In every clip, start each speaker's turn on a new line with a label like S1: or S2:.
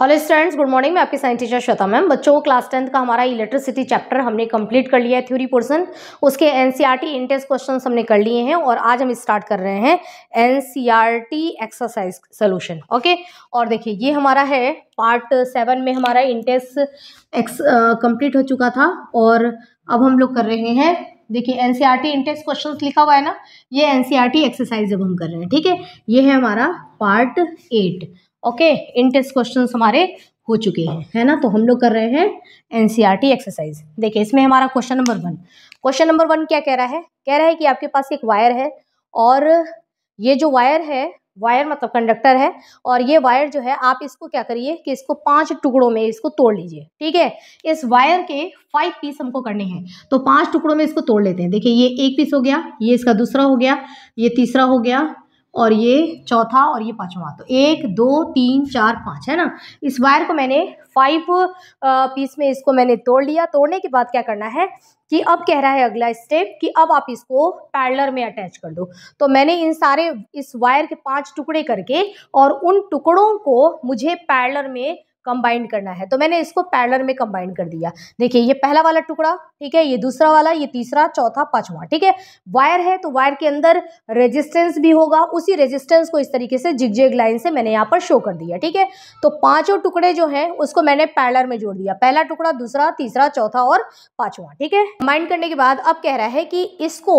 S1: hello students good morning मैं आपकी science teacher Shweta ma'am बच्चों क्लास टेंथ का हमारा इलेक्ट्रिसिटी चैप्टर हमने कंप्लीट कर लिया है थ्योरी पोर्सन उसके एनसीईआरटी इंटेंस क्वेश्चंस हमने कर लिए हैं और आज हम स्टार्ट कर रहे हैं एनसीईआरटी एक्सरसाइज सोलूशन ओके और देखिए ये हमारा है पार्ट सेवन में हमारा इंटेंस एक्स कम्प्लीट हो चुका था और अब हम लोग कर रहे हैं देखिए N C R T intext question लिखा हुआ है ना ये N C R T exercise अब हम कर रहे हैं ठीक है ये है हमारा part eight okay intext question हमारे हो चुके हैं है ना तो हम लोग कर रहे हैं एनसीईआरटी एक्सरसाइज e देखिए इसमें हमारा question number one question number one क्या कह रहा है कह रहा है कि आपके पास एक वायर है और ये जो वायर है वायर मतलब कंडक्टर है और ये वायर जो है आप इसको क्या करिए कि इसको पांच टुकड़ों में इसको तोड़ लीजिए ठीक है इस वायर के फाइव पीस हमको करने हैं तो पांच टुकड़ों में इसको तोड़ लेते हैं देखिए ये एक पीस हो गया ये इसका दूसरा हो गया ये तीसरा हो गया और ये चौथा और ये पांचवा तो एक दो तीन चार पाँच है ना इस वायर को मैंने फाइव पीस में इसको मैंने तोड़ लिया तोड़ने के बाद क्या करना है कि अब कह रहा है अगला स्टेप कि अब आप इसको पैडलर में अटैच कर दो तो मैंने इन सारे इस वायर के पांच टुकड़े करके और उन टुकड़ों को मुझे पैडलर में कंबाइंड करना है तो मैंने इसको पैरलर में कंबाइन कर दिया देखिए ये पहला वाला टुकड़ा ठीक है ये दूसरा वाला ये तीसरा चौथा पांचवा ठीक है वायर है तो वायर के अंदर रेजिस्टेंस भी होगा उसी रेजिस्टेंस को इस तरीके से जिगजेग लाइन से मैंने यहाँ पर शो कर दिया ठीक है तो पांचों टुकड़े जो हैं उसको मैंने पैरलर में जोड़ दिया पहला टुकड़ा दूसरा तीसरा चौथा और पांचवा ठीक है कंबाइंड करने के बाद अब कह रहा है कि इसको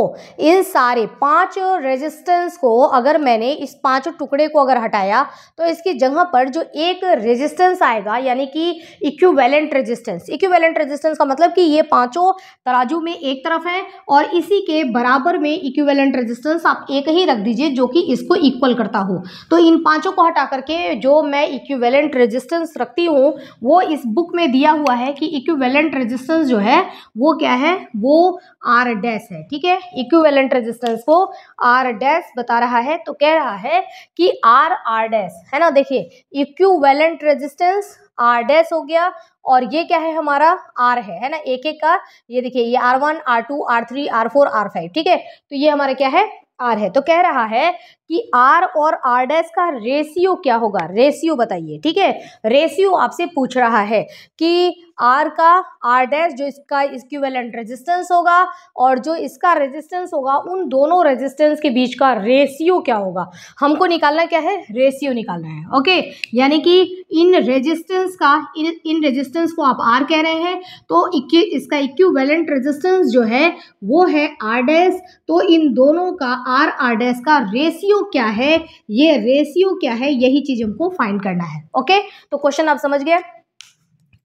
S1: इन सारे पांच रेजिस्टेंस को अगर मैंने इस पांचों टुकड़े को अगर हटाया तो इसकी जगह पर जो एक रेजिस्टेंस आया आएगा यानी कि इक्विवेलेंट रेजिस्टेंस इक्विवेलेंट रेजिस्टेंस का मतलब कि ये पांचों तराजू में एक तरफ है और इसी के बराबर में इक्विवेलेंट रेजिस्टेंस आप एक ही रख दीजिए जो कि इसको इक्वल करता हो तो इन पांचों को हटा करके जो मैं इक्विवेलेंट रेजिस्टेंस रखती हूँ वो इस बुक में दिया हुआ है कि इक्विवेलेंट रेजिस्टेंस जो है वो क्या है वो आर डैस है ठीक है इक्विवेलेंट रेजिस्टेंस को आर डैस बता रहा है तो कह रहा है कि आर आर डैस है ना देखिए इक्विवेलेंट रेजिस्टेंस आर डैश हो गया और ये क्या है हमारा आर है है ना एक एक का ये देखिए ये R one R two R three R four R five ठीक है तो ये हमारा क्या है आर है तो कह रहा है कि आर और आर डैस का रेशियो क्या होगा रेशियो बताइए ठीक है रेशियो आपसे पूछ रहा है कि आर का आर डैस जो इसका इक्विवेलेंट रेजिस्टेंस होगा और जो इसका रेजिस्टेंस होगा उन दोनों रेजिस्टेंस के बीच का रेशियो क्या होगा हमको निकालना क्या है रेशियो निकालना है ओके यानी कि इन रेजिस्टेंस का इन इन रेजिस्टेंस को आप आर कह रहे हैं तो इसका इक्विवेलेंट रेजिस्टेंस जो है वो है आर डैस तो इन दोनों का आर आर डैस का रेशियो रेशियो क्या है ये रेशियो क्या है यही चीज हमको फाइंड करना है ओके तो क्वेश्चन आप समझ गए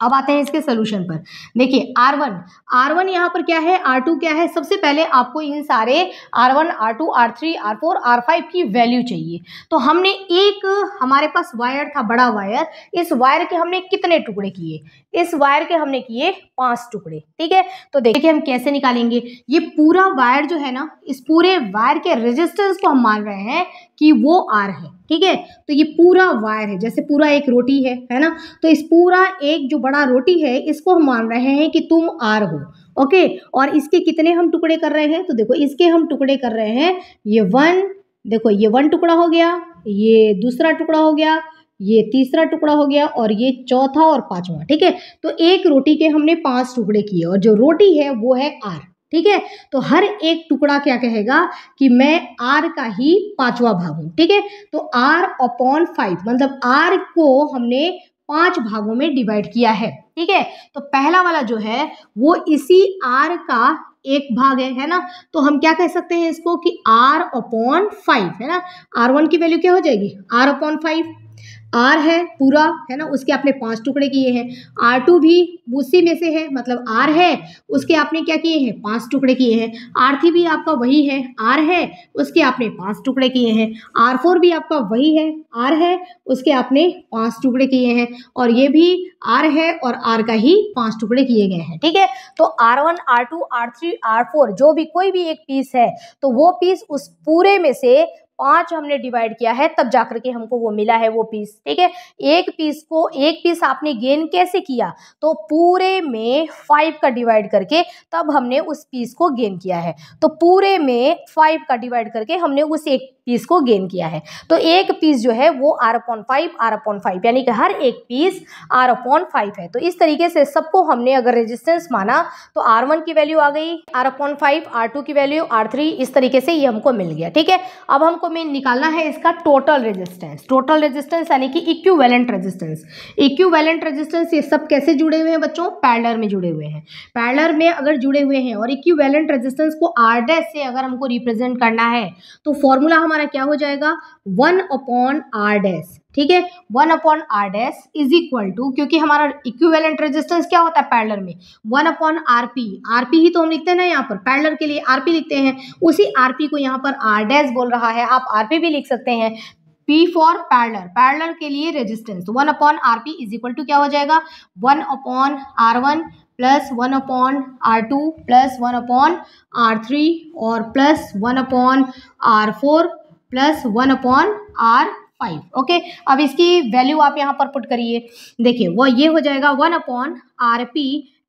S1: अब आते हैं इसके सोल्यूशन पर देखिए आर वन आर वन यहाँ पर क्या है आर टू क्या है सबसे पहले आपको इन सारे R one R two R three R four R five की वैल्यू चाहिए तो हमने एक हमारे पास वायर था बड़ा वायर इस वायर के हमने कितने टुकड़े किए इस वायर के हमने किए पांच टुकड़े ठीक है तो देखिए हम कैसे निकालेंगे ये पूरा वायर जो है ना इस पूरे वायर के रजिस्टेंस को हम मान रहे हैं कि वो आर है ठीक है तो ये पूरा वायर है जैसे पूरा एक रोटी है है ना तो इस पूरा एक जो बड़ा रोटी है इसको हम मान रहे हैं कि तुम आर हो ओके और इसके कितने हम टुकड़े कर रहे हैं तो देखो इसके हम टुकड़े कर रहे हैं ये वन देखो ये वन टुकड़ा हो गया ये दूसरा टुकड़ा हो गया ये तीसरा टुकड़ा हो गया और ये चौथा और पांचवा ठीक है तो एक रोटी के हमने पांच टुकड़े किए और जो रोटी है वो है आर ठीक है तो हर एक टुकड़ा क्या कहेगा कि मैं आर का ही पांचवा भाग हूं ठीक है तो आर अपॉन फाइव मतलब आर को हमने पांच भागों में डिवाइड किया है ठीक है तो पहला वाला जो है वो इसी आर का एक भाग है है ना तो हम क्या कह सकते हैं इसको कि आर अपॉन फाइव है ना आर वन की वैल्यू क्या हो जाएगी आर अपॉन फाइव आर है पूरा है ना उसके आपने पांच टुकड़े किए हैं आर टू भी उसी में से है मतलब आर है उसके आपने क्या किए हैं पांच टुकड़े किए हैं आर थ्री भी आपका वही है आर है उसके आपने पांच टुकड़े किए हैं आर फोर भी आपका वही है आर है उसके आपने पांच टुकड़े किए हैं और ये भी आर है और आर का ही पांच टुकड़े किए गए हैं ठीक है तो R one R two R three R four जो भी कोई भी एक पीस है तो वो पीस उस पूरे में से पांच हमने डिवाइड किया है तब जाकर के हमको वो मिला है वो पीस ठीक है एक पीस को एक पीस आपने गेन कैसे किया तो पूरे में फाइव का डिवाइड करके तब हमने उस पीस को गेन किया है तो पूरे में फाइव का डिवाइड करके हमने उस एक पीस को गेन किया है तो एक पीस जो है वो R upon five R upon five यानी कि हर एक पीस आर अपॉन फाइव है तो इस तरीके से सबको हमने अगर रेजिस्टेंस माना तो आर वन की वैल्यू आ गई R upon five R two की वैल्यू आर थ्री इस तरीके से ये हमको मिल गया ठीक है अब हमको हमें निकालना है इसका टोटल रेजिस्टेंस टोटल रेजिस्टेंस यानी कि इक्यूवेलेंट रेजिस्टेंस इक्यूवेलेंट रेजिस्टेंस ये सब कैसे जुड़े हुए हैं बच्चों पैडलर में जुड़े हुए हैं पैडलर में अगर जुड़े हुए हैं और इक्यूवेलेंट रेजिस्टेंस को आर से अगर हमको रिप्रेजेंट करना है तो फॉर्मूला हमारा क्या हो जाएगा वन अपॉन आरडेस ठीक है one upon R dash is equal to क्योंकि हमारा इक्विवेलेंट रेजिस्टेंस क्या होता है पैडलर में one upon R P R P ही तो हम लिखते हैं ना यहाँ पर पैडलर के लिए आर पी लिखते हैं उसी आर पी को यहाँ पर आर डैस बोल रहा है आप आर पी भी लिख सकते हैं पी फॉर पैरलर पैरलर के लिए resistance one upon R P is equal to क्या हो जाएगा one upon R one plus one upon R two plus one upon R three और plus one upon R four plus one upon R five okay अब इसकी value आप यहाँ पर put करिए देखिए वो ये हो जाएगा one upon R P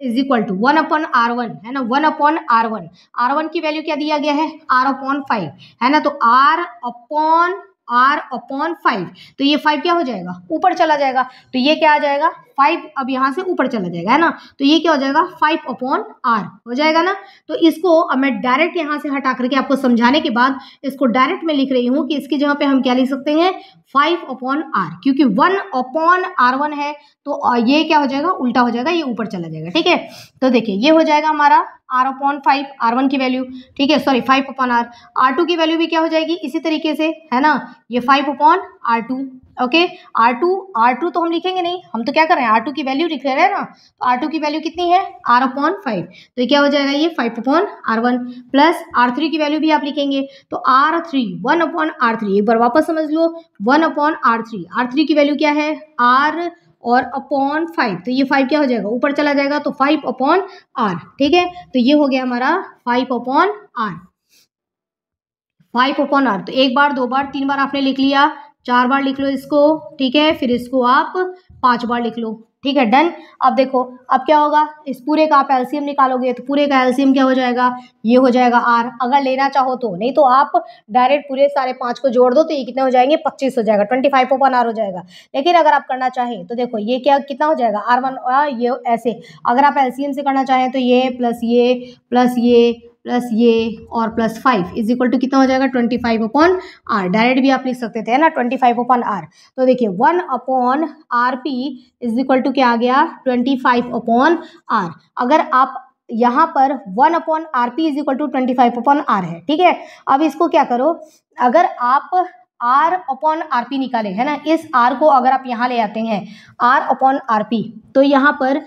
S1: is equal to one upon R one है ना one upon R one R one की वैल्यू क्या दिया गया है आर अपॉन फाइव है ना तो R upon R upon five तो ये फाइव क्या हो जाएगा ऊपर चला जाएगा तो ये क्या आ जाएगा फाइव अब यहाँ से ऊपर चला जाएगा है ना तो ये क्या हो जाएगा फाइव अपॉन आर हो जाएगा ना तो इसको अब मैं डायरेक्ट यहाँ से हटा करके आपको समझाने के बाद इसको डायरेक्ट मैं लिख रही हूँ कि इसकी जगह पे हम क्या लिख सकते हैं फाइव अपॉन आर क्योंकि वन अपॉन आर वन है तो ये क्या हो जाएगा उल्टा हो जाएगा ये ऊपर चला जाएगा ठीक है तो देखिए ये हो जाएगा हमारा R upon five R one की वैल्यू ठीक है sorry five upon R R two की वैल्यू भी क्या हो जाएगी इसी तरीके से है ना ये five upon R two okay R two R two तो हम लिखेंगे नहीं हम तो क्या कर रहे हैं आर टू की वैल्यू लिख रहे हैं ना तो आर टू की वैल्यू कितनी है आर अपॉन फाइव तो ये क्या हो जाएगा ये five upon R one plus R three की वैल्यू भी आप लिखेंगे तो R three one upon R three एक बार वापस समझ लो one upon R three R three की वैल्यू क्या है आर और अपॉन फाइव तो ये फाइव क्या हो जाएगा ऊपर चला जाएगा तो फाइव अपॉन आर ठीक है तो ये हो गया हमारा five upon R five upon R तो एक बार दो बार तीन बार आपने लिख लिया चार बार लिख लो इसको ठीक है फिर इसको आप पांच बार लिख लो ठीक है डन अब देखो अब क्या होगा इस पूरे का आप एलसीएम निकालोगे तो पूरे का एलसीएम क्या हो जाएगा ये हो जाएगा आर अगर लेना चाहो तो नहीं तो आप डायरेक्ट पूरे सारे पाँच को जोड़ दो तो ये कितने हो जाएंगे पच्चीस हो जाएगा ट्वेंटी फाइव ओपन आर हो जाएगा लेकिन अगर आप करना चाहें तो देखो ये क्या कितना हो जाएगा आर वन ये ऐसे अगर आप एल्सियम से करना चाहें तो ये प्लस ये प्लस ये प्लस ये और plus five is equal to कितना हो जाएगा twenty five upon R direct भी आप लिख सकते थे है ना ट्वेंटी फाइव अपॉन आर तो देखिए one upon R P is equal to क्या आ गया ट्वेंटी फाइव अपॉन आर अगर आप यहाँ पर one upon R P is equal to twenty five upon R है ठीक है अब इसको क्या करो अगर आप आर अपॉन आर पी निकाले है ना इस आर को अगर आप यहाँ ले आते हैं आर अपॉन आर पी तो यहाँ पर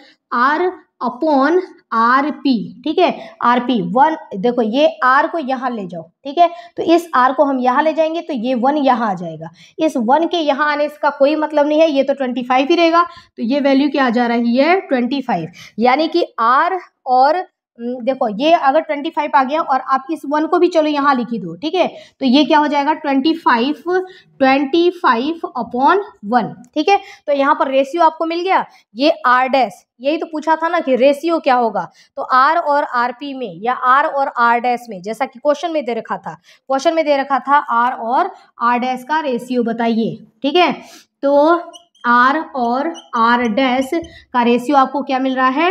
S1: आर अपॉन आर पी ठीक है आर पी वन देखो ये आर को यहाँ ले जाओ ठीक है तो इस आर को हम यहाँ ले जाएंगे तो ये वन यहाँ आ जाएगा इस वन के यहाँ आने इसका कोई मतलब नहीं है ये तो ट्वेंटी फाइव ही रहेगा तो ये वैल्यू क्या आ जा रही है ट्वेंटी फाइव यानी कि आर और हम्म, देखो ये अगर ट्वेंटी फाइव आ गया और आप इस वन को भी चलो यहाँ लिखी दो ठीक है तो ये क्या हो जाएगा twenty five twenty five upon one ठीक है तो यहाँ पर रेशियो आपको मिल गया ये आर डैस यही तो पूछा था ना कि रेशियो क्या होगा तो आर और आर पी में या आर और आर डैस में जैसा कि क्वेश्चन में दे रखा था क्वेश्चन में दे रखा था आर और आर डैस का रेशियो बताइए ठीक है तो आर और आर डैश का रेशियो आपको क्या मिल रहा है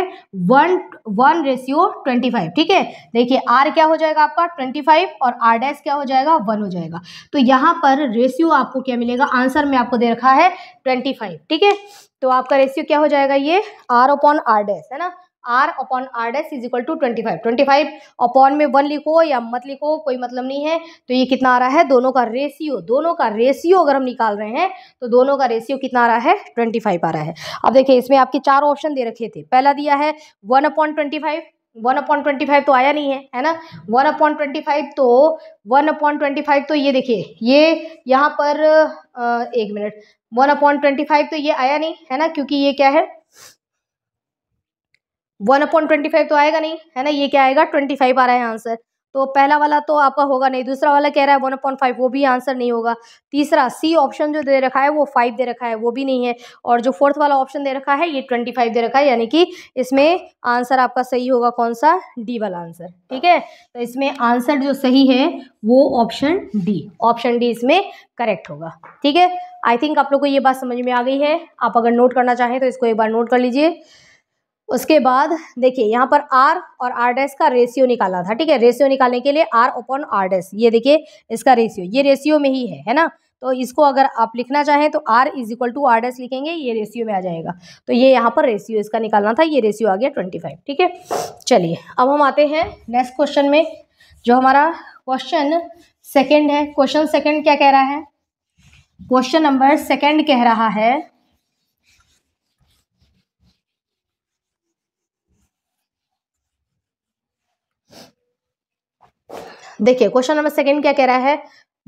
S1: one one ratio twenty five ठीक है देखिए आर क्या हो जाएगा आपका ट्वेंटी फाइव और आर डैश क्या हो जाएगा वन हो जाएगा तो यहाँ पर रेशियो आपको क्या मिलेगा आंसर में आपको दे रखा है ट्वेंटी फाइव ठीक है तो आपका रेशियो क्या हो जाएगा ये आर ओपॉन आर डैश है ना R upon R dash is equal to twenty five twenty five upon में वन लिखो या मत लिखो कोई मतलब नहीं है तो ये कितना आ रहा है दोनों का रेशियो दोनों का रेशियो अगर हम निकाल रहे हैं तो दोनों का रेशियो कितना आ रहा है ट्वेंटी फाइव आ रहा है अब देखिए इसमें आपके चार ऑप्शन दे रखे थे पहला दिया है one upon twenty five one upon twenty five तो आया नहीं है है ना वन अपॉइंट ट्वेंटी फाइव तो वन अपॉइंट ट्वेंटी फाइव तो ये देखिए ये यहाँ पर आ, एक minute one upon twenty five तो ये आया नहीं है ना क्योंकि ये क्या है वन अपॉइंट ट्वेंटी फाइव तो आएगा नहीं है ना ये क्या आएगा ट्वेंटी फाइव आ रहा है आंसर तो पहला वाला तो आपका होगा नहीं दूसरा वाला कह रहा है वन पॉइंट फाइव वो भी आंसर नहीं होगा तीसरा सी ऑप्शन जो दे रखा है वो फाइव दे रखा है वो भी नहीं है और जो फोर्थ वाला ऑप्शन दे रखा है ये ट्वेंटी फाइव दे रखा है यानी कि इसमें आंसर आपका सही होगा कौन सा डी वाला आंसर ठीक है तो इसमें आंसर जो सही है वो ऑप्शन डी ऑप्शन डी इसमें करेक्ट होगा ठीक है आई थिंक आप लोग को ये बात समझ में आ गई है आप अगर नोट करना चाहें तो इसको एक बार नोट कर लीजिए उसके बाद देखिए यहाँ पर आर और आर डैस का रेशियो निकालना था ठीक है रेशियो निकालने के लिए आर ओपन आर डैस ये देखिए इसका रेशियो ये रेशियो में ही है है ना तो इसको अगर आप लिखना चाहें तो R is equal to R dash लिखेंगे ये रेशियो में आ जाएगा तो ये यहाँ पर रेशियो इसका निकालना था ये रेशियो आ गया ट्वेंटी फाइव ठीक है चलिए अब हम आते हैं नेक्स्ट क्वेश्चन में जो हमारा क्वेश्चन सेकेंड है क्वेश्चन सेकेंड क्या कह रहा है क्वेश्चन नंबर सेकेंड कह रहा है देखिए क्वेश्चन नंबर सेकेंड क्या कह रहा है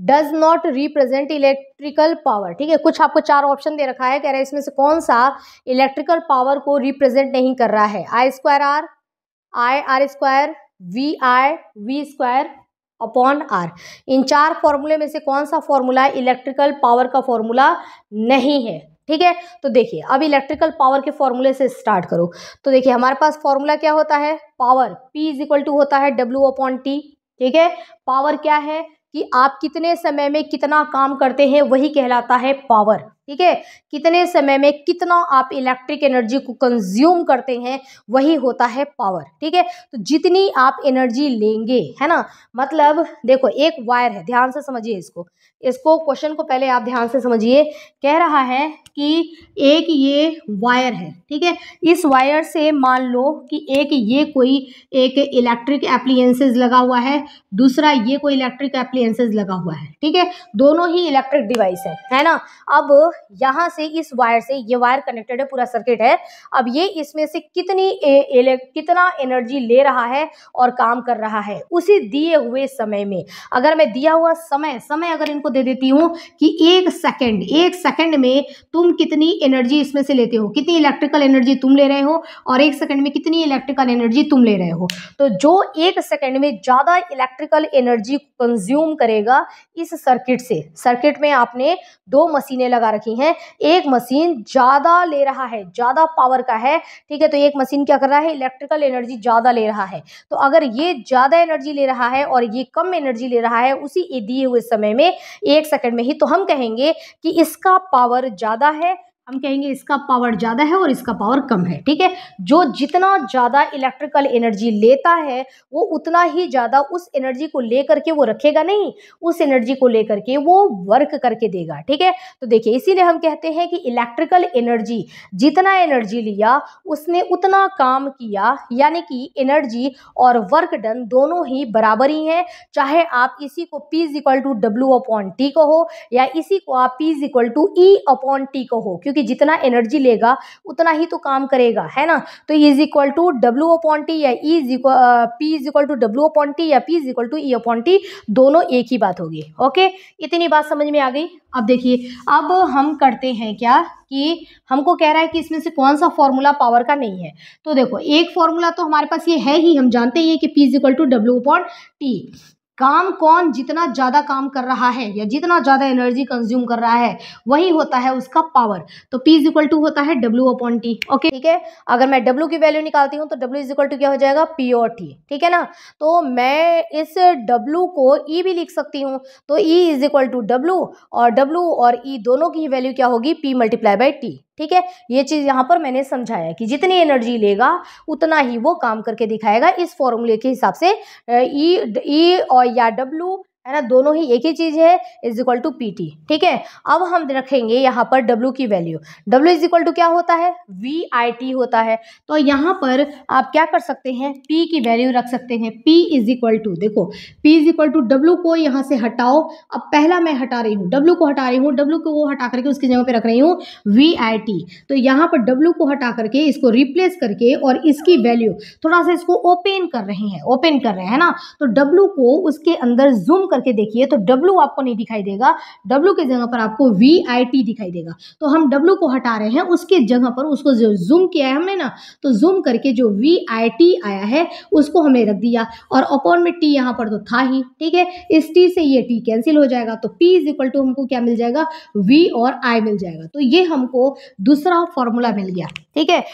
S1: does not represent electrical power ठीक है कुछ आपको चार ऑप्शन दे रखा है कह रहा है इसमें से कौन सा इलेक्ट्रिकल पावर को रिप्रेजेंट नहीं कर रहा है I square R I R square V I V square upon R इन चार फॉर्मूले में से कौन सा फॉर्मूला इलेक्ट्रिकल पावर का फॉर्मूला नहीं है ठीक है तो देखिए अब इलेक्ट्रिकल पावर के फॉर्मूले से स्टार्ट करो तो देखिए हमारे पास फॉर्मूला क्या होता है power P is equal to होता है W अपॉन टी ठीक है पावर क्या है कि आप कितने समय में कितना काम करते हैं वही कहलाता है पावर ठीक है कितने समय में कितना आप इलेक्ट्रिक एनर्जी को कंज्यूम करते हैं वही होता है पावर ठीक है तो जितनी आप एनर्जी लेंगे है ना मतलब देखो एक वायर है ध्यान से समझिए इसको इसको क्वेश्चन को पहले आप ध्यान से समझिए कह रहा है कि एक ये वायर है ठीक है इस वायर से मान लो कि एक ये कोई एक इलेक्ट्रिक एप्लीयंसेस लगा हुआ है दूसरा ये कोई इलेक्ट्रिक एप्लीएंसेज लगा हुआ है ठीक है दोनों ही इलेक्ट्रिक डिवाइस है है ना अब यहां से इस वायर से ये वायर कनेक्टेड है पूरा सर्किट है अब ये इसमें से कितनी ए, एले, कितना एनर्जी ले रहा है और काम कर रहा है उसी दिए हुए समय में अगर मैं दिया हुआ समय समय अगर इनको दे देती हूँ कि एक सेकेंड एक सेकेंड में तुम कितनी एनर्जी इसमें से लेते हो कितनी इलेक्ट्रिकल एनर्जी तुम ले रहे हो और एक सेकेंड में कितनी इलेक्ट्रिकल एनर्जी तुम ले रहे हो तो जो एक सेकेंड में ज़्यादा इलेक्ट्रिकल एनर्जी कंज्यूम करेगा इस सर्किट से सर्किट में आपने दो मशीनें लगा रखी रखी हैं एक मशीन ज़्यादा ले रहा है ज़्यादा पावर का है ठीक है तो एक मशीन क्या कर रहा है इलेक्ट्रिकल एनर्जी ज़्यादा ले रहा है तो अगर ये ज़्यादा एनर्जी ले रहा है और ये कम एनर्जी ले रहा है उसी दिए हुए समय में एक सेकेंड में ही तो हम कहेंगे कि इसका पावर ज़्यादा है हम कहेंगे इसका पावर ज़्यादा है और इसका पावर कम है ठीक है जो जितना ज़्यादा इलेक्ट्रिकल एनर्जी लेता है वो उतना ही ज़्यादा उस एनर्जी को ले करके वो रखेगा नहीं उस एनर्जी को लेकर के वो वर्क करके देगा ठीक है तो देखिए इसीलिए हम कहते हैं कि इलेक्ट्रिकल एनर्जी जितना एनर्जी लिया उसने उतना काम किया यानी कि एनर्जी और वर्क डन दोनों ही बराबर ही हैं चाहे आप इसी को P is equal to W upon T को हो या इसी को आप P is equal to E upon T को हो क्योंकि क्योंकि जितना एनर्जी लेगा उतना ही तो काम करेगा है ना तो E is equal to W upon या E is P is equal to W upon या P is equal to E upon दोनों एक ही बात होगी ओके इतनी बात समझ में आ गई अब देखिए अब हम करते हैं क्या कि हमको कह रहा है कि इसमें से कौन सा फॉर्मूला पावर का नहीं है तो देखो एक फॉर्मूला तो हमारे पास ये है ही हम जानते ही कि P is equal to W upon T काम कौन जितना ज़्यादा काम कर रहा है या जितना ज़्यादा एनर्जी कंज्यूम कर रहा है वही होता है उसका पावर तो P इज इक्वल टू होता है W अपॉन टी ओके ठीक है अगर मैं W की वैल्यू निकालती हूँ तो W इज इक्वल टू क्या हो जाएगा P और T ठीक है ना तो मैं इस W को E भी लिख सकती हूँ तो E is equal to W और W और E दोनों की वैल्यू क्या होगी P मल्टीप्लाई बाई टी ठीक है ये चीज़ यहाँ पर मैंने समझाया कि जितनी एनर्जी लेगा उतना ही वो काम करके दिखाएगा इस फॉर्मूले के हिसाब से ई ई e, e और या डब्ल्यू है ना दोनों ही एक ही चीज़ है is equal to P T ठीक है अब हम रखेंगे यहाँ पर W की value W is equal to क्या होता है वी आई टी होता है तो यहाँ पर आप क्या कर सकते हैं P की वैल्यू रख सकते हैं P इज इक्वल टू देखो P is equal to W को यहाँ से हटाओ अब पहला मैं हटा रही हूँ W को हटा रही हूँ W को वो हटा करके उसकी जगह पर रख रही हूँ वी आई टी तो यहाँ पर W को हटा करके इसको रिप्लेस करके और इसकी वैल्यू थोड़ा सा इसको ओपन कर रहे हैं ओपन कर रहे हैं ना तो डब्ल्यू को उसके अंदर जूम करके देखिए तो W आपको नहीं दिखाई देगा W के जगह पर आपको वी आई टी दिखाई देगा तो हम W को हटा रहे हैं उसके जगह पर उसको जो जूम किया है हमने ना तो जूम करके जो वी आई टी आया है उसको हमने रख दिया और अपॉन में T यहाँ पर तो था ही ठीक है इस T से ये T कैंसिल हो जाएगा तो P इज इक्वल टू हमको क्या मिल जाएगा वी और आई मिल जाएगा तो ये हमको दूसरा फॉर्मूला मिल गया ठीक है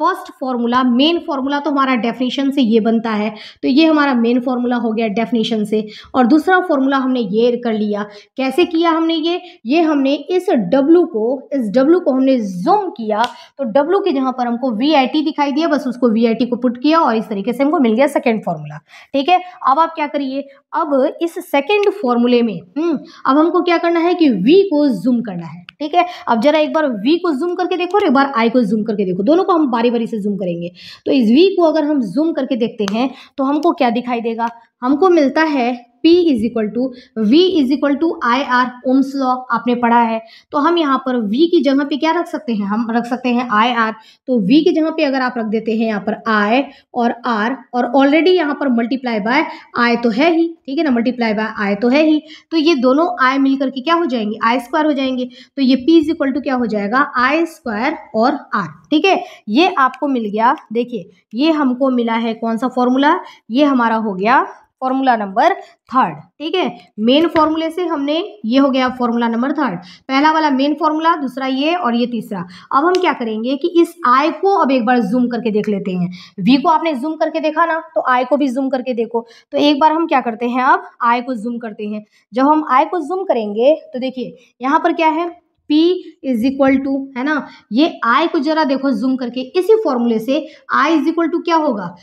S1: फर्स्ट फॉर्मूला मेन फॉर्मूला तो हमारा डेफिनेशन से ये बनता है तो ये हमारा मेन फॉर्मूला हो गया डेफिनेशन से और दूसरा फॉर्मूला हमने ये कर लिया कैसे किया हमने ये ये हमने इस डब्लू को इस डब्लू को हमने जूम किया तो डब्लू के जहाँ पर हमको वी दिखाई दिया बस उसको वी को पुट किया और इस तरीके से हमको मिल गया सेकेंड फॉर्मूला ठीक है अब आप क्या करिए अब इस सेकेंड फॉर्मूले में हम्म, अब हमको क्या करना है कि वी को जूम करना है ठीक है अब जरा एक बार वी को जूम करके देखो और एक बार आई को जूम करके देखो दोनों को हम बारी बारी से जूम करेंगे तो इस वी को अगर हम जूम करके देखते हैं तो हमको क्या दिखाई देगा हमको मिलता है P is equal to V is equal to I R Ohm's law आपने पढ़ा है तो हम यहाँ पर V की जगह पे क्या रख सकते हैं हम रख सकते हैं आई आर तो V की जगह पे अगर आप रख देते हैं यहाँ पर I और R और ऑलरेडी यहाँ पर मल्टीप्लाई बाय I तो है ही ठीक है ना मल्टीप्लाई बाय I तो है ही तो ये दोनों I मिल करके क्या हो जाएंगे आई स्क्वायर हो जाएंगे तो ये P इज इक्वल टू क्या हो जाएगा आई स्क्वायर और आर ठीक है ये आपको मिल गया देखिए ये हमको मिला है कौन सा फॉर्मूला ये हमारा हो गया फॉर्मूला नंबर थर्ड ठीक है मेन फॉर्मूले से हमने ये हो गया फॉर्मूला नंबर थर्ड पहला वाला मेन फॉर्मूला दूसरा ये और ये तीसरा अब हम क्या करेंगे कि इस आय को अब एक बार जूम करके देख लेते हैं वी को आपने जूम करके देखा ना तो आय को भी जूम करके देखो तो एक बार हम क्या करते हैं अब आय को जूम करते हैं जब हम आय को जूम करेंगे तो देखिए यहाँ पर क्या है P इज इक्वल टू है ना ये I को जरा देखो जूम करके इसी फॉर्मूले से I इज इक्वल टू क्या होगा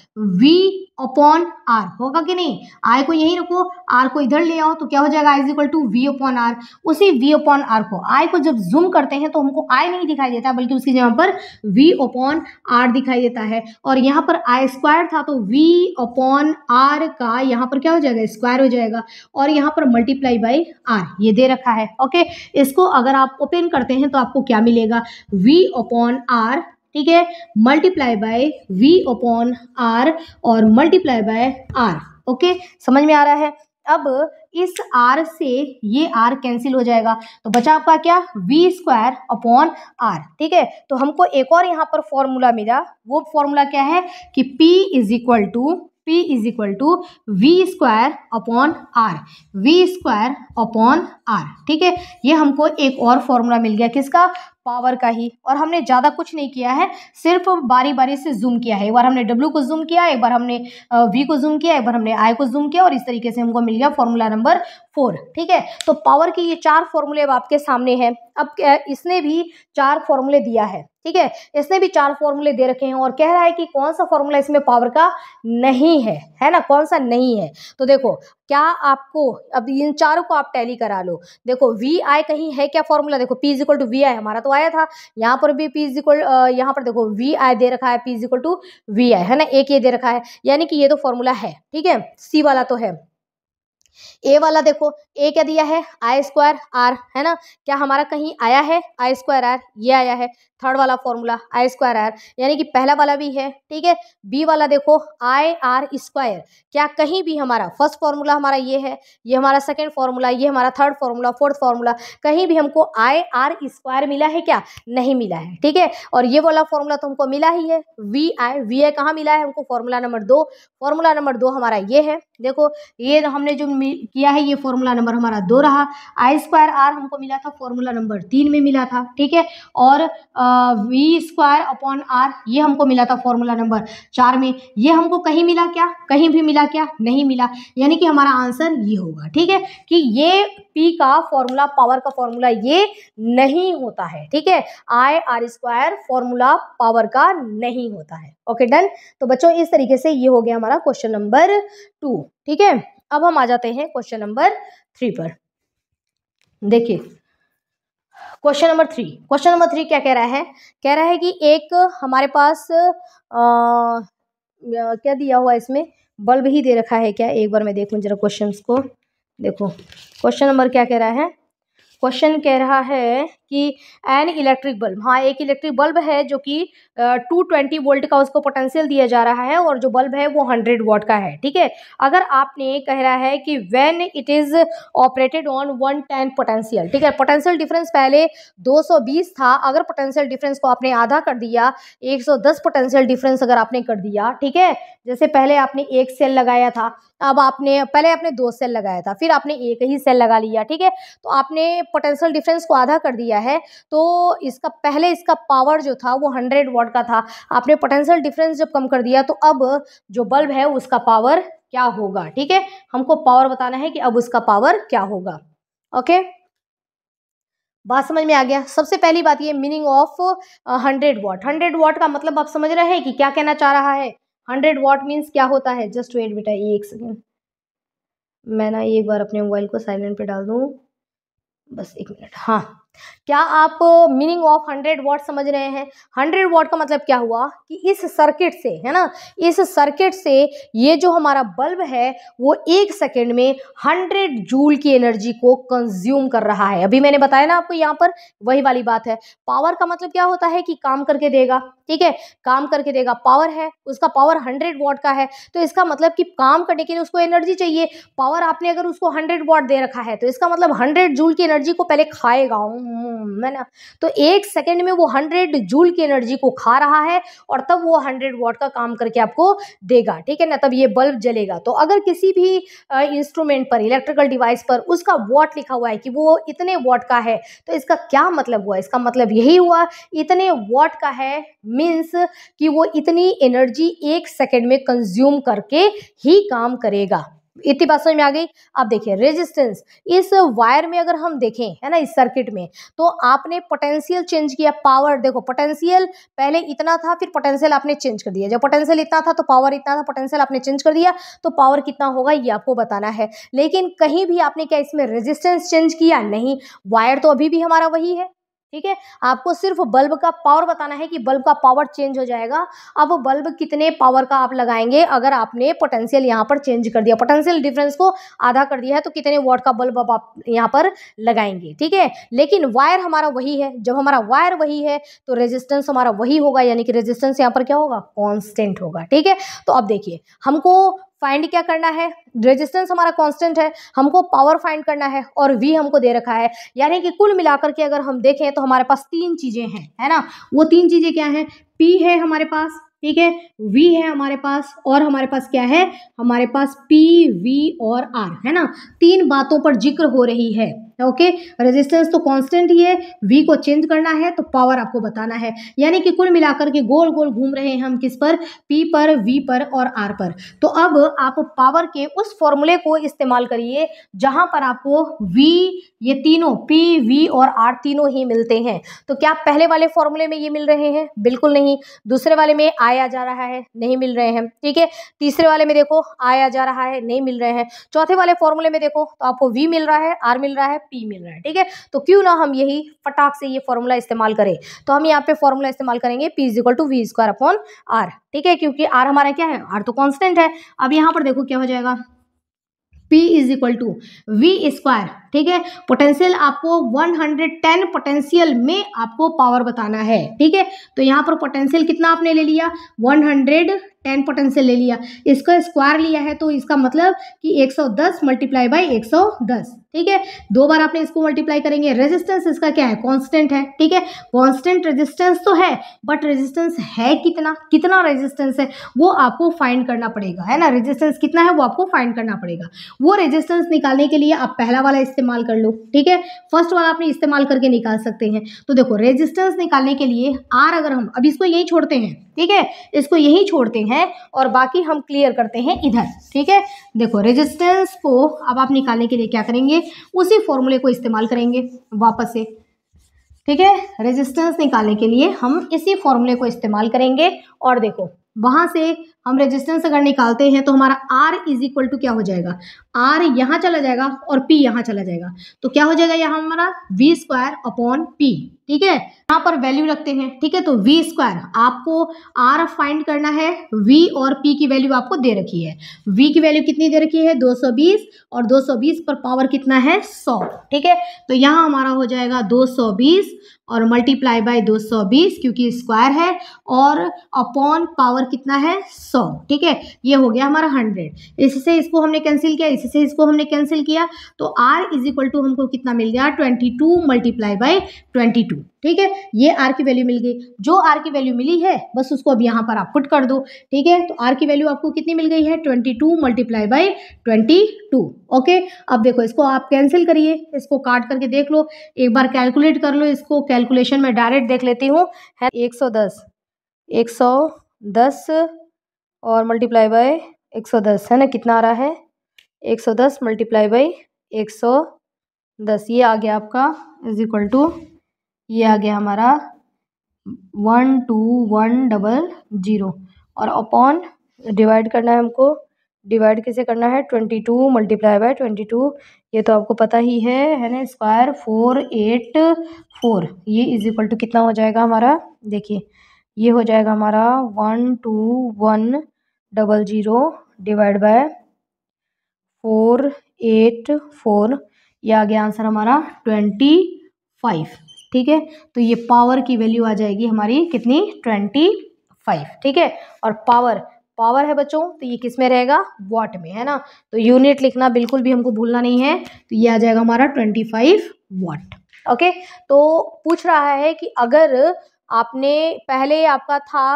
S1: V अपॉन R होगा कि नहीं I को यही रखो R को इधर ले आओ तो क्या हो जाएगा I is equal to V upon R उसी V अपॉन R को I को जब जूम करते हैं तो हमको I नहीं दिखाई देता बल्कि उसकी जगह पर V अपॉन आर दिखाई देता है और यहाँ पर आई स्क्वायर था तो V अपॉन आर का यहाँ पर क्या हो जाएगा स्क्वायर हो जाएगा और यहाँ पर मल्टीप्लाई बाई आर ये दे रखा है ओके इसको अगर आपको ओपन करते हैं तो आपको क्या मिलेगा वी अपॉन आर ठीक है multiply by V upon R और मल्टीप्लाई बाय आर ओके समझ में आ रहा है अब इस आर से ये आर कैंसिल हो जाएगा तो बचा आपका क्या वी स्क्वायर अपॉन आर ठीक है तो हमको एक और यहाँ पर फॉर्मूला मिला वो फॉर्मूला क्या है कि P is equal to P is equal to V square upon R V square upon R ठीक है ये हमको एक और फॉर्मूला मिल गया किसका पावर का ही और हमने ज़्यादा कुछ नहीं किया है सिर्फ बारी बारी से जूम किया है एक बार हमने डब्ल्यू को जूम किया एक बार हमने वी को जूम किया एक बार हमने आई को जूम किया और इस तरीके से हमको मिल गया फॉर्मूला नंबर फोर ठीक है तो पावर के ये चार फॉर्मूले अब आपके सामने हैं अब इसने भी चार फॉर्मूले दिया है ठीक है इसने भी चार फॉर्मूले दे रखे हैं और कह रहा है कि कौन सा फॉर्मूला इसमें पावर का नहीं है है ना कौन सा नहीं है तो देखो क्या आपको अब इन चारों को आप टैली करा लो देखो वी आई कहीं है क्या फॉर्मूला देखो P is equal to V I हमारा तो आया था यहाँ पर भी पी इजिकल यहाँ पर देखो वी आई दे रखा है P is equal to V I है ना एक ये दे रखा है यानी कि ये तो फॉर्मूला है ठीक है सी वाला तो है ए वाला देखो ए क्या दिया है आई स्क्वायर आर है ना क्या हमारा कहीं आया है आई स्क्वायर आर ये आया है थर्ड वाला फॉर्मूला आई स्क्वायर आर यानी कि पहला वाला भी है ठीक है बी वाला देखो आई आर स्क्वायर क्या कहीं भी हमारा फर्स्ट फॉर्मूला हमारा ये है ये हमारा सेकेंड फॉर्मूला ये हमारा थर्ड फॉर्मूला फोर्थ फॉर्मूला कहीं भी हमको आई आर स्क्वायर मिला है क्या नहीं मिला है ठीक है और ये वाला फॉर्मूला तो हमको मिला ही है वी आई वी आई कहाँ मिला है हमको फॉर्मूला नंबर दो फॉर्मूला नंबर दो हमारा ये है देखो ये हमने जो किया है ये फॉर्मूला नंबर हमारा दो रहा आई स्क्वायर आर हमको मिला था फॉर्मूला नंबर तीन में मिला था ठीक है और वी स्क्वायर अपॉन आर ये हमको मिला था फॉर्मूला नंबर चार में ये हमको कहीं मिला क्या कहीं भी मिला क्या नहीं मिला यानी कि हमारा आंसर ये होगा ठीक है कि ये पी का फॉर्मूला पावर का फॉर्मूला ये नहीं होता है ठीक है I R square formula power का नहीं होता है ओके डन तो बच्चों इस तरीके से ये हो गया हमारा क्वेश्चन नंबर टू ठीक है अब हम आ जाते हैं क्वेश्चन नंबर थ्री पर देखिए question number three question number three क्या कह रहा है कह रहा है कि एक हमारे पास आ, क्या दिया हुआ इसमें बल्ब ही दे रखा है क्या एक बार मैं देखूं जरा क्वेश्चन को देखो क्वेश्चन नंबर क्या कह रहा है क्वेश्चन कह रहा है कि एन इलेक्ट्रिक बल्ब हाँ एक इलेक्ट्रिक बल्ब है जो कि टू ट्वेंटी वोल्ट का उसको पोटेंशियल दिया जा रहा है और जो बल्ब है वो हंड्रेड वोट का है ठीक है अगर आपने कह रहा है कि when it is operated on one ten potential ठीक है पोटेंशियल डिफरेंस पहले 220 था अगर पोटेंशियल डिफरेंस को आपने आधा कर दिया दस पोटेंशियल डिफरेंस अगर आपने कर दिया ठीक है जैसे पहले आपने एक सेल लगाया था अब आपने पहले आपने दो सेल लगाया था फिर आपने एक ही सेल लगा लिया ठीक है तो आपने पोटेंशियल डिफरेंस को आधा कर दिया है तो इसका पहले इसका पावर जो था वो हंड्रेड वॉट का था आपने पोटेंशियल डिफरेंस जब कम कर दिया तो अब जो बल्ब है उसका पावर क्या होगा ठीक है हमको पावर बताना है कि अब उसका पावर क्या होगा ओके बात समझ में आ गया सबसे पहली बात ये meaning of hundred watt hundred watt का मतलब आप समझ रहे हैं कि क्या कहना चाह रहा है हंड्रेड वॉट मीन्स क्या होता है जस्ट वेट बेटा ये एक सेकेंड मैं ना एक बार अपने मोबाइल को साइलेंट पे डाल दूँ बस एक मिनट हाँ क्या आप मीनिंग ऑफ हंड्रेड वॉट समझ रहे हैं हंड्रेड वॉट का मतलब क्या हुआ कि इस सर्किट से है ना इस सर्किट से ये जो हमारा बल्ब है वो एक सेकेंड में हंड्रेड जूल की एनर्जी को कंज्यूम कर रहा है अभी मैंने बताया ना आपको यहाँ पर वही वाली बात है पावर का मतलब क्या होता है कि काम करके देगा ठीक है काम करके देगा पावर है उसका पावर हंड्रेड वॉट का है तो इसका मतलब कि काम करने के लिए उसको एनर्जी चाहिए पावर आपने अगर उसको हंड्रेड वॉट दे रखा है तो इसका मतलब हंड्रेड जूल की एनर्जी को पहले खाएगा हम्म, है ना तो एक सेकेंड में वो हंड्रेड जूल की एनर्जी को खा रहा है और तब वो हंड्रेड वॉट का काम करके आपको देगा ठीक है ना तब ये बल्ब जलेगा तो अगर किसी भी इंस्ट्रूमेंट पर इलेक्ट्रिकल डिवाइस पर उसका वॉट लिखा हुआ है कि वो इतने वॉट का है तो इसका क्या मतलब हुआ इसका मतलब यही हुआ इतने वॉट का है मीन्स कि वो इतनी एनर्जी एक सेकेंड में कंज्यूम करके ही काम करेगा इतनी बात समझ में आ गई अब देखिए रेजिस्टेंस इस वायर में अगर हम देखें है ना इस सर्किट में तो आपने पोटेंशियल चेंज किया पावर देखो पोटेंशियल पहले इतना था फिर पोटेंशियल आपने चेंज कर दिया जब पोटेंशियल इतना था तो पावर इतना था पोटेंशियल आपने चेंज कर दिया तो पावर कितना होगा ये आपको बताना है लेकिन कहीं भी आपने क्या इसमें रेजिस्टेंस चेंज किया नहीं वायर तो अभी भी हमारा वही है ठीक है आपको सिर्फ बल्ब का पावर बताना है कि बल्ब का पावर चेंज हो जाएगा अब बल्ब कितने पावर का आप लगाएंगे अगर आपने पोटेंशियल यहाँ पर चेंज कर दिया पोटेंशियल डिफरेंस को आधा कर दिया है तो कितने वॉट का बल्ब अब आप यहाँ पर लगाएंगे ठीक है लेकिन वायर हमारा वही है जब हमारा वायर वही है तो रेजिस्टेंस हमारा वही होगा यानी कि रेजिस्टेंस यहाँ पर क्या होगा कॉन्स्टेंट होगा ठीक है तो अब देखिए हमको फाइंड क्या करना है रेजिस्टेंस हमारा कांस्टेंट है हमको पावर फाइंड करना है और वी हमको दे रखा है यानी कि कुल मिलाकर के अगर हम देखें तो हमारे पास तीन चीज़ें हैं है ना वो तीन चीज़ें क्या हैं पी है हमारे पास ठीक है वी है हमारे पास और हमारे पास क्या है हमारे पास पी वी और आर है ना तीन बातों पर जिक्र हो रही है ओके रेजिस्टेंस तो कांस्टेंट ही है वी को चेंज करना है तो पावर आपको बताना है यानी कि कुल मिलाकर के गोल गोल घूम रहे हैं हम किस पर पी पर वी पर और आर पर तो अब आप पावर के उस फॉर्मूले को इस्तेमाल करिए जहां पर आपको वी ये तीनों पी वी और आर तीनों ही मिलते हैं तो क्या पहले वाले फॉर्मूले में ये मिल रहे हैं बिल्कुल नहीं दूसरे वाले में आया जा रहा है नहीं मिल रहे हैं ठीक है तीसरे वाले में देखो आया जा रहा है नहीं मिल रहे हैं चौथे वाले फॉर्मूले में देखो तो आपको वी मिल रहा है आर मिल रहा है पी मिल रहा है ठीक है तो क्यों ना हम यही फटाक से ये फॉर्मूला इस्तेमाल करें तो हम यहाँ पे फॉर्मूला इस्तेमाल करेंगे P is equal to V square upon R ठीक है क्योंकि आर हमारा क्या है आर तो कॉन्स्टेंट है अब यहाँ पर देखो क्या हो जाएगा P is equal to V square ठीक है पोटेंशियल आपको 110 पोटेंशियल में आपको पावर बताना है ठीक है तो यहाँ पर पोटेंशियल कितना आपने ले लिया 110 टेन पोटेंशियल ले लिया इसको स्क्वायर लिया है तो इसका मतलब कि 110 सौ दस मल्टीप्लाई बाई एक ठीक है दो बार आपने इसको मल्टीप्लाई करेंगे रेजिस्टेंस इसका क्या है कांस्टेंट है ठीक है कांस्टेंट रेजिस्टेंस तो है बट रेजिस्टेंस है कितना कितना रेजिस्टेंस है वो आपको फाइंड करना पड़ेगा है ना रेजिस्टेंस कितना है वो आपको फाइंड करना पड़ेगा वो रेजिस्टेंस निकालने के लिए आप पहला वाला इस्तेमाल कर लो ठीक है फर्स्ट वाला आपने इस्तेमाल करके निकाल सकते हैं तो देखो रेजिस्टेंस निकालने के लिए आर अगर हम अब इसको यही छोड़ते हैं ठीक है इसको यही छोड़ते हैं और बाकी हम क्लियर करते हैं इधर ठीक है देखो रेजिस्टेंस को अब आप निकालने के लिए क्या करेंगे उसी फॉर्मूले को इस्तेमाल करेंगे वापस से ठीक है रेजिस्टेंस निकालने के लिए हम इसी फॉर्मूले को इस्तेमाल करेंगे और देखो वहां से हम रेजिस्टेंस अगर निकालते हैं तो हमारा आर इज इक्वल टू क्या हो जाएगा आर यहाँ चला जाएगा और पी यहाँ चला जाएगा तो क्या हो जाएगा यहाँ हमारा वी स्क्वायर अपॉन पी ठीक है यहाँ पर वैल्यू रखते हैं ठीक है तो वी स्क्वायर आपको आर फाइंड करना है वी और पी की वैल्यू आपको दे रखी है वी की वैल्यू कितनी दे रखी है 220 और 220 पर पावर कितना है 100 ठीक है तो यहाँ हमारा हो जाएगा 220 और मल्टीप्लाई बाय 220 क्योंकि स्क्वायर है और अपॉन पावर कितना है 100 ठीक है ये हो गया हमारा 100 इससे इसको हमने कैंसिल किया इससे इसको हमने कैंसिल किया तो आर इज इक्वल टू हमको कितना मिल गया 22 टू मल्टीप्लाई बाई ट्वेंटी ठीक है ये आर की वैल्यू मिल गई जो आर की वैल्यू मिली है बस उसको अब यहाँ पर आप पुट कर दो ठीक है तो आर की वैल्यू आपको कितनी मिल गई है twenty two multiply by twenty two okay अब देखो इसको आप कैंसिल करिए इसको काट करके देख लो एक बार कैलकुलेट कर लो इसको कैलकुलेशन में डायरेक्ट देख लेती हूँ है एक सौ दस एक सौ दस और मल्टीप्लाई बाय एक सौ दस है ना कितना आ रहा है एक सौ दस मल्टीप्लाई बाई एक सौ दस ये आ गया आपका इज इक्वल टू ये आ गया हमारा one two one double zero और अपॉन डिवाइड करना है हमको डिवाइड कैसे करना है twenty two multiply by twenty two ये तो आपको पता ही है है ना स्क्वायर फोर एट फोर ये इज इक्वल टू कितना हो जाएगा हमारा देखिए ये हो जाएगा हमारा one two one double zero divide by four eight four ये आ गया आंसर हमारा ट्वेंटी फाइव ठीक है तो ये पावर की वैल्यू आ जाएगी हमारी कितनी ट्वेंटी फाइव ठीक है और पावर पावर है बच्चों तो ये किस में रहेगा वॉट में है ना तो यूनिट लिखना बिल्कुल भी हमको भूलना नहीं है तो ये आ जाएगा हमारा ट्वेंटी फाइव वॉट ओके तो पूछ रहा है कि अगर आपने पहले आपका था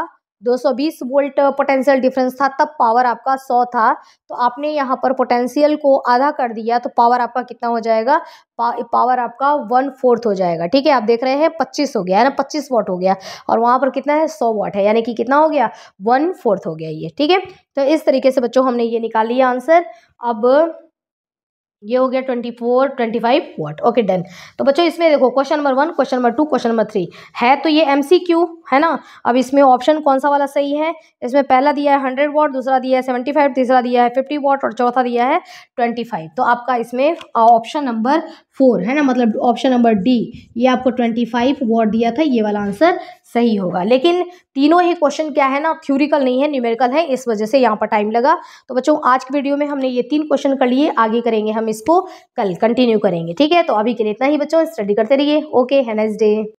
S1: 220 वोल्ट पोटेंशियल डिफरेंस था तब पावर आपका 100 था तो आपने यहाँ पर पोटेंशियल को आधा कर दिया तो पावर आपका कितना हो जाएगा पा, पावर आपका वन फोर्थ हो जाएगा ठीक है आप देख रहे हैं 25 हो गया है ना 25 वॉट हो गया और वहाँ पर कितना है 100 वॉट है यानी कि कितना हो गया वन फोर्थ हो गया ये ठीक है तो इस तरीके से बच्चों हमने ये निकाल लिया आंसर अब ये हो गया twenty four twenty five watt okay done तो बच्चों इसमें देखो question number one question number two question number three है तो ये एम सी क्यू है ना अब इसमें ऑप्शन कौन सा वाला सही है इसमें पहला दिया है हंड्रेड वॉट दूसरा दिया है सेवेंटी फाइव तीसरा दिया है फिफ्टी वॉट और चौथा दिया है ट्वेंटी फाइव तो आपका इसमें ऑप्शन नंबर फोर है ना मतलब ऑप्शन नंबर डी ये आपको ट्वेंटी फाइव वॉट दिया था ये वाला आंसर सही होगा लेकिन तीनों ही क्वेश्चन क्या है ना थ्योरिकल नहीं है न्यूमेरिकल है इस वजह से यहाँ पर टाइम लगा तो बच्चों आज की वीडियो में हमने ये तीन क्वेश्चन कर लिए आगे करेंगे हम इसको कल कंटिन्यू करेंगे ठीक है तो अभी के लिए इतना ही बच्चों स्टडी करते रहिए ओके नेक्स्ट डे